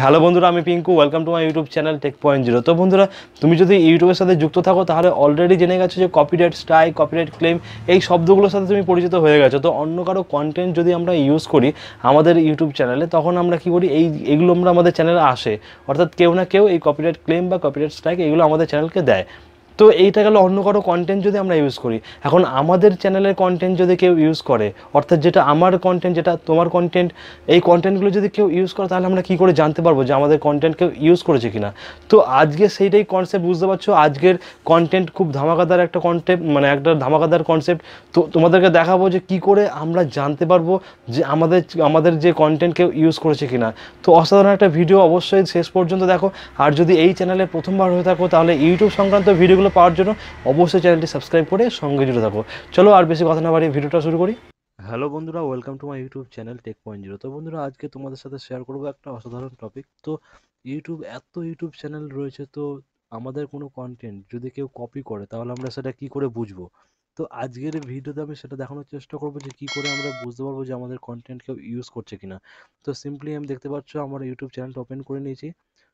hello বন্ধুরা আমি Pinku welcome to my YouTube channel tech point zero তো বন্ধুরা তুমি যদি ইউটিউবের সাথে যুক্ত থাকো তাহলে অলরেডি জেনে গেছো যে কপিরাইট স্ট্রাইক কপিরাইট ক্লেম এই শব্দগুলোর সাথে তুমি পরিচিত হয়ে গেছো তো অন্য কারো কন্টেন্ট যদি আমরা ইউজ করি আমাদের ইউটিউব চ্যানেলে তখন আমরা কি করি এই এগুলো আমরা আমাদের চ্যানেলে আসে অর্থাৎ কেউ না কেউ এই কপিরাইট ক্লেম বা কপিরাইট স্ট্রাইক এগুলো আমাদের চ্যানেলকে দেয় তো এইটা গেলো অন্য কারো কন্টেন্ট যদি আমরা ইউজ করি এখন আমাদের চ্যানেলের কন্টেন্ট যদি কেউ ইউজ করে অর্থাৎ যেটা আমার কন্টেন্ট যেটা তোমার কন্টেন্ট এই কন্টেন্টগুলো যদি কেউ ইউজ করে তাহলে আমরা কী করে জানতে পারবো যে আমাদের কন্টেন্ট কেউ ইউজ করেছে কি না তো আজকে সেইটাই কনসেপ্ট বুঝতে পারছো আজকের কন্টেন্ট খুব ধামাকাদার একটা কনসেপ্ট মানে একটা ধামাকাদার কনসেপ্ট তো তোমাদেরকে দেখাবো যে কি করে আমরা জানতে পারবো যে আমাদের আমাদের যে কন্টেন্ট কেউ ইউজ করেছে কি না তো অসাধারণ একটা ভিডিও অবশ্যই শেষ পর্যন্ত দেখো আর যদি এই চ্যানেলে প্রথমবার হয়ে থাকো তাহলে ইউটিউব সংক্রান্ত ভিডিও ভিডিওগুলো পাওয়ার জন্য অবশ্যই চ্যানেলটি সাবস্ক্রাইব করে সঙ্গে জুড়ে থাকো চলো আর বেশি কথা না বাড়িয়ে ভিডিওটা শুরু করি হ্যালো বন্ধুরা welcome to my YouTube channel tech point zero তো বন্ধুরা আজকে তোমাদের সাথে শেয়ার করবো একটা অসাধারণ টপিক তো ইউটিউব এত ইউটিউব চ্যানেল রয়েছে তো আমাদের কোনো কন্টেন্ট যদি কেউ কপি করে তাহলে আমরা সেটা কি করে বুঝবো তো আজকের ভিডিওতে আমি সেটা দেখানোর চেষ্টা করবো যে কী করে আমরা বুঝতে পারবো যে আমাদের কন্টেন্ট কেউ ইউজ করছে কিনা তো সিম্পলি আমি দেখতে পাচ্ছ আমার ইউটিউব চ্যানেলটা ওপেন করে নিয়েছি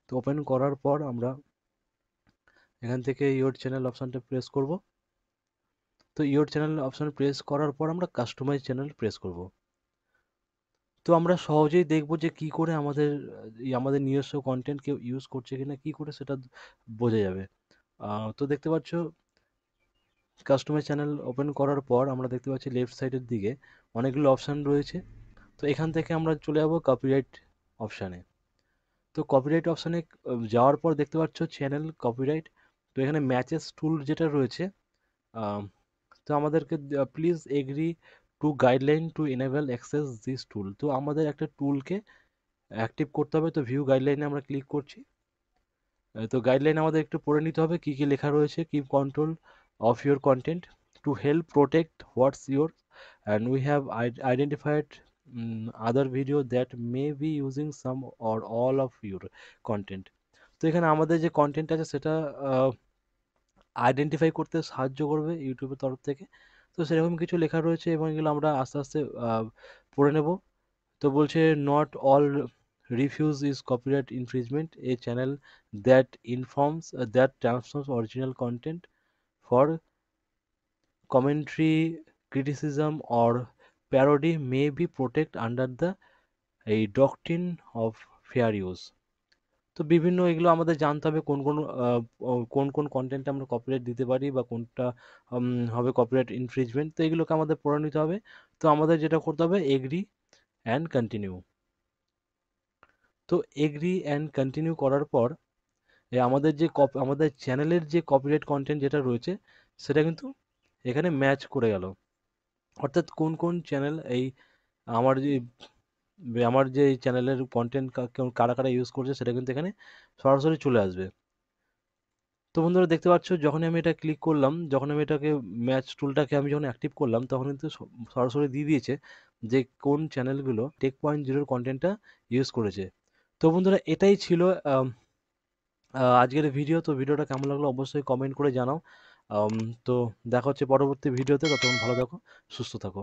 তো ওপেন করার পর আমরা এখান থেকে ইয়োর চ্যানেল অপশানটা প্রেস করব তো ইয়োর চ্যানেল অপশান প্রেস করার পর আমরা কাস্টমাইজ চ্যানেল প্রেস করব তো আমরা সহজেই দেখব যে কি করে আমাদের আমাদের নিজস্ব কন্টেন্ট কেউ ইউজ করছে কিনা কি করে সেটা বোঝা যাবে তো দেখতে পাচ্ছ কাস্টমাইজ চ্যানেল ওপেন করার পর আমরা দেখতে পাচ্ছি লেফট সাইডের দিকে অনেকগুলো অপশান রয়েছে তো এখান থেকে আমরা চলে যাবো কপিরাইট অপশানে তো কপিরাইট অপশানে যাওয়ার পর দেখতে পাচ্ছ চ্যানেল কপিরাইট তো এখানে ম্যাচেস টুল যেটা রয়েছে তো আমাদেরকে please agree to guideline to enable access this tool তো আমাদের একটা টুলকে অ্যাক্টিভ করতে হবে তো ভিউ গাইডলাইনে আমরা ক্লিক করছি তো গাইডলাইন আমাদের একটু পড়ে নিতে হবে কি কি লেখা রয়েছে কি control of your content to help protect what's your and we have identified other video that may be using some or all of your content তো এখানে আমাদের যে কন্টেন্ট আছে সেটা আইডেন্টিফাই করতে সাহায্য করবে ইউটিউবের তরফ থেকে তো সেরকম কিছু লেখা রয়েছে এবং এগুলো আমরা আস্তে আস্তে পড়ে নেব তো বলছে not all refuse is copyright infringement a channel that informs that transforms original content for commentary criticism or parody may be protect under the এই ডকটিন অফ ফেয়ার ইউজ তো বিভিন্ন এগুলো আমাদের জানতে হবে কোন কোন কোন কোন কন্টেন্ট আমরা কপিরাইট দিতে পারি বা কোনটা হবে কপিরাইট ইনফ্রিজমেন্ট তো এগুলোকে আমাদের পড়ে নিতে হবে তো আমাদের যেটা করতে হবে এগ্রি অ্যান্ড কন্টিনিউ তো এগ্রি অ্যান্ড কন্টিনিউ করার পর আমাদের যে কপ আমাদের চ্যানেলের যে কপিরাইট কন্টেন্ট যেটা রয়েছে সেটা কিন্তু এখানে ম্যাচ করে গেল অর্থাৎ কোন কোন চ্যানেল এই আমার যে আমার যে চ্যানেলের কন্টেন্ট কারা কারা ইউজ করছে সেটা কিন্তু এখানে সরাসরি চলে আসবে তো বন্ধুরা দেখতে পাচ্ছ যখন আমি এটা ক্লিক করলাম যখন আমি এটাকে ম্যাচ টুলটাকে আমি যখন অ্যাক্টিভ করলাম তখন কিন্তু সরাসরি দিয়ে দিয়েছে যে কোন চ্যানেলগুলো টেক পয়েন্ট জিরোর কন্টেন্টটা ইউজ করেছে তো বন্ধুরা এটাই ছিল আজকের ভিডিও তো ভিডিওটা কেমন লাগলো অবশ্যই কমেন্ট করে জানাও তো দেখা হচ্ছে পরবর্তী ভিডিওতে ততক্ষণ ভালো থাকো সুস্থ থাকো